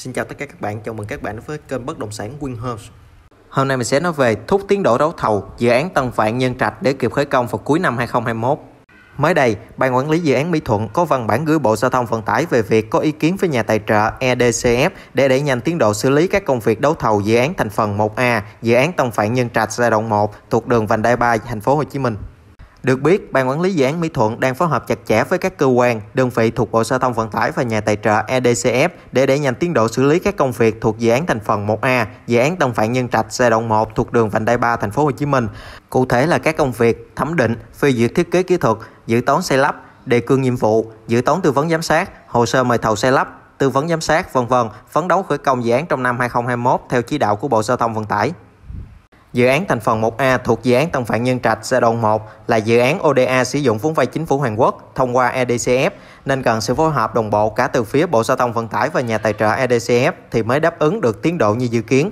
Xin chào tất cả các bạn, chào mừng các bạn đến với kênh bất động sản Winhomes. Hôm nay mình sẽ nói về thúc tiến độ đấu thầu dự án Tân Vạn Nhân Trạch để kịp khởi công vào cuối năm 2021. Mới đây, Ban Quản lý Dự án Mỹ Thuận có văn bản gửi Bộ Giao thông Vận tải về việc có ý kiến với nhà tài trợ EDCF để đẩy nhanh tiến độ xử lý các công việc đấu thầu dự án thành phần 1A, dự án Tân Phạn Nhân Trạch giai đoạn 1 thuộc đường Vành Đai 3, thành phố Hồ Chí Minh. Được biết, Ban quản lý dự án Mỹ Thuận đang phối hợp chặt chẽ với các cơ quan, đơn vị thuộc Bộ Giao thông Vận tải và nhà tài trợ EDCF để đẩy nhanh tiến độ xử lý các công việc thuộc dự án thành phần 1A, dự án Tân Phạn Nhân Trạch giai đoạn 1 thuộc đường Vành đai 3 thành phố Hồ Chí Minh. Cụ thể là các công việc thẩm định, phê duyệt thiết kế kỹ thuật, dự toán xây lắp, đề cương nhiệm vụ, dự toán tư vấn giám sát, hồ sơ mời thầu xây lắp, tư vấn giám sát, vân vân, phấn đấu khởi công dự án trong năm 2021 theo chỉ đạo của Bộ Giao thông Vận tải. Dự án thành phần 1A thuộc dự án Tân Phạn Nhân Trạch giai đoạn 1 là dự án ODA sử dụng vốn vay chính phủ Hàn Quốc thông qua EDCF nên cần sự phối hợp đồng bộ cả từ phía Bộ Giao thông Vận tải và nhà tài trợ EDCF thì mới đáp ứng được tiến độ như dự kiến.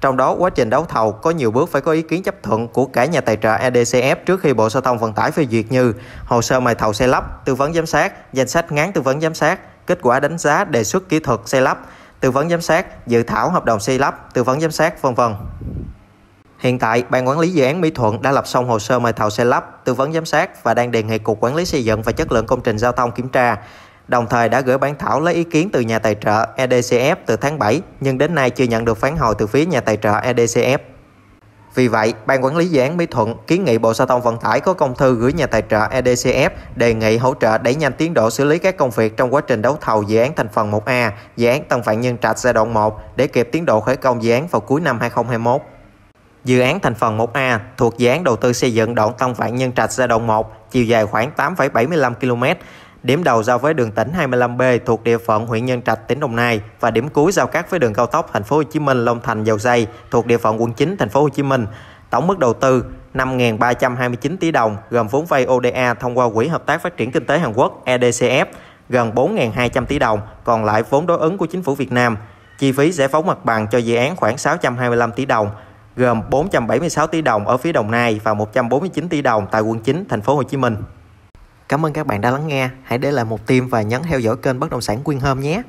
Trong đó, quá trình đấu thầu có nhiều bước phải có ý kiến chấp thuận của cả nhà tài trợ EDCF trước khi Bộ Giao thông Vận tải phê duyệt như hồ sơ mời thầu xây lắp, tư vấn giám sát, danh sách ngắn tư vấn giám sát, kết quả đánh giá đề xuất kỹ thuật xây lắp, tư vấn giám sát, dự thảo hợp đồng xây lắp, tư vấn giám sát, vân vân. Hiện tại, Ban Quản lý Dự án Mỹ Thuận đã lập xong hồ sơ mời thầu xây lắp, tư vấn giám sát và đang đề nghị Cục Quản lý Xây dựng và Chất lượng Công trình Giao thông kiểm tra. Đồng thời đã gửi bản thảo lấy ý kiến từ nhà tài trợ EDCF từ tháng 7, nhưng đến nay chưa nhận được phản hồi từ phía nhà tài trợ EDCF. Vì vậy, Ban Quản lý Dự án Mỹ Thuận kiến nghị Bộ Giao thông Vận tải có công thư gửi nhà tài trợ EDCF đề nghị hỗ trợ đẩy nhanh tiến độ xử lý các công việc trong quá trình đấu thầu dự án thành phần 1A, dự án Tân Vạn Nhân Trạch giai đoạn 1 để kịp tiến độ khởi công dự án vào cuối năm 2021. Dự án thành phần 1A thuộc dự án đầu tư xây dựng đoạn Tân Vạn Nhân Trạch giai đoạn 1, chiều dài khoảng 8,75 km, điểm đầu giao với đường tỉnh 25B thuộc địa phận huyện Nhân Trạch, tỉnh Đồng Nai và điểm cuối giao cắt với đường cao tốc Thành phố Hồ Chí Minh Long Thành Dầu Dây thuộc địa phận quận 9 Thành phố Hồ Chí Minh. Tổng mức đầu tư 5.329 tỷ đồng gồm vốn vay ODA thông qua Quỹ Hợp tác Phát triển Kinh tế Hàn Quốc EDCF gần 4.200 tỷ đồng, còn lại vốn đối ứng của chính phủ Việt Nam. Chi phí giải phóng mặt bằng cho dự án khoảng 625 tỷ đồng, gồm 476 tỷ đồng ở phía Đồng Nai và 149 tỷ đồng tại quận 9, thành phố Hồ Chí Minh. Cảm ơn các bạn đã lắng nghe. Hãy để lại một tim và nhấn theo dõi kênh Bất động sản Quyên Hôm nhé.